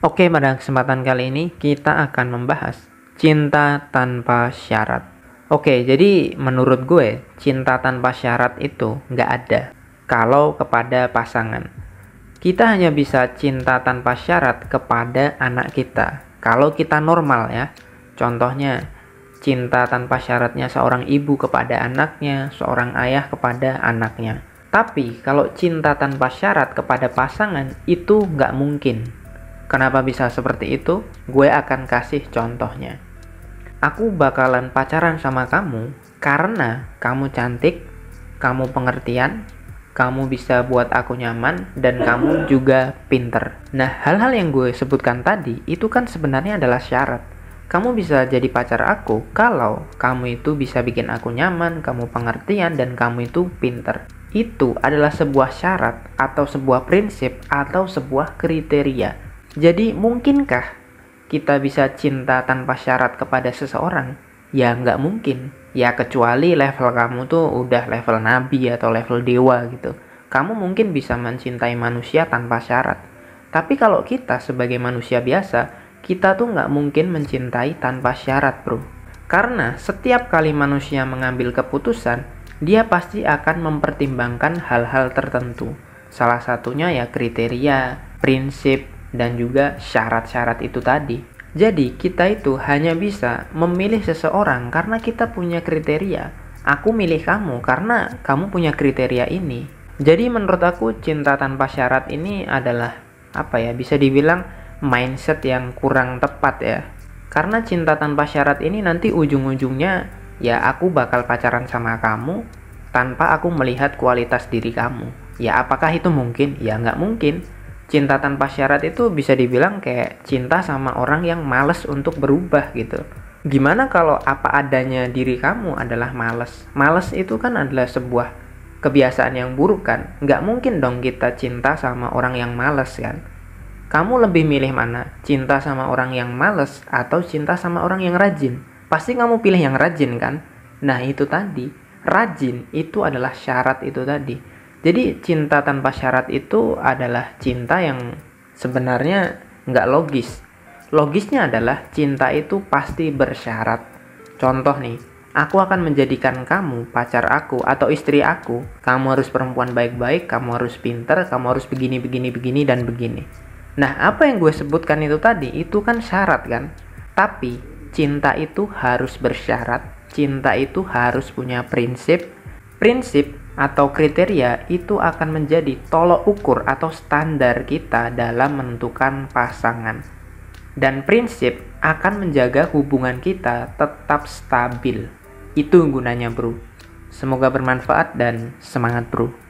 Oke, pada kesempatan kali ini kita akan membahas cinta tanpa syarat. Oke, jadi menurut gue, cinta tanpa syarat itu nggak ada kalau kepada pasangan. Kita hanya bisa cinta tanpa syarat kepada anak kita kalau kita normal ya. Contohnya, cinta tanpa syaratnya seorang ibu kepada anaknya, seorang ayah kepada anaknya. Tapi kalau cinta tanpa syarat kepada pasangan itu nggak mungkin Kenapa bisa seperti itu? Gue akan kasih contohnya. Aku bakalan pacaran sama kamu karena kamu cantik, kamu pengertian, kamu bisa buat aku nyaman, dan kamu juga pinter. Nah, hal-hal yang gue sebutkan tadi itu kan sebenarnya adalah syarat. Kamu bisa jadi pacar aku kalau kamu itu bisa bikin aku nyaman, kamu pengertian, dan kamu itu pinter. Itu adalah sebuah syarat atau sebuah prinsip atau sebuah kriteria jadi mungkinkah kita bisa cinta tanpa syarat kepada seseorang? Ya nggak mungkin. Ya kecuali level kamu tuh udah level nabi atau level dewa gitu. Kamu mungkin bisa mencintai manusia tanpa syarat. Tapi kalau kita sebagai manusia biasa, kita tuh nggak mungkin mencintai tanpa syarat bro. Karena setiap kali manusia mengambil keputusan, dia pasti akan mempertimbangkan hal-hal tertentu. Salah satunya ya kriteria, prinsip, dan juga syarat-syarat itu tadi. Jadi, kita itu hanya bisa memilih seseorang karena kita punya kriteria. Aku milih kamu karena kamu punya kriteria ini. Jadi, menurut aku, cinta tanpa syarat ini adalah apa ya? Bisa dibilang mindset yang kurang tepat, ya, karena cinta tanpa syarat ini nanti ujung-ujungnya ya, aku bakal pacaran sama kamu tanpa aku melihat kualitas diri kamu. Ya, apakah itu mungkin? Ya, nggak mungkin cinta tanpa syarat itu bisa dibilang kayak cinta sama orang yang males untuk berubah gitu gimana kalau apa adanya diri kamu adalah males males itu kan adalah sebuah kebiasaan yang buruk kan nggak mungkin dong kita cinta sama orang yang males kan kamu lebih milih mana? Cinta sama orang yang males atau cinta sama orang yang rajin? Pasti kamu pilih yang rajin kan? Nah itu tadi, rajin itu adalah syarat itu tadi. Jadi cinta tanpa syarat itu adalah cinta yang sebenarnya nggak logis. Logisnya adalah cinta itu pasti bersyarat. Contoh nih, aku akan menjadikan kamu pacar aku atau istri aku. Kamu harus perempuan baik-baik, kamu harus pinter, kamu harus begini, begini, begini, dan begini. Nah, apa yang gue sebutkan itu tadi, itu kan syarat kan? Tapi, cinta itu harus bersyarat. Cinta itu harus punya prinsip. Prinsip atau kriteria itu akan menjadi tolok ukur atau standar kita dalam menentukan pasangan. Dan prinsip akan menjaga hubungan kita tetap stabil. Itu gunanya, Bro. Semoga bermanfaat dan semangat, Bro.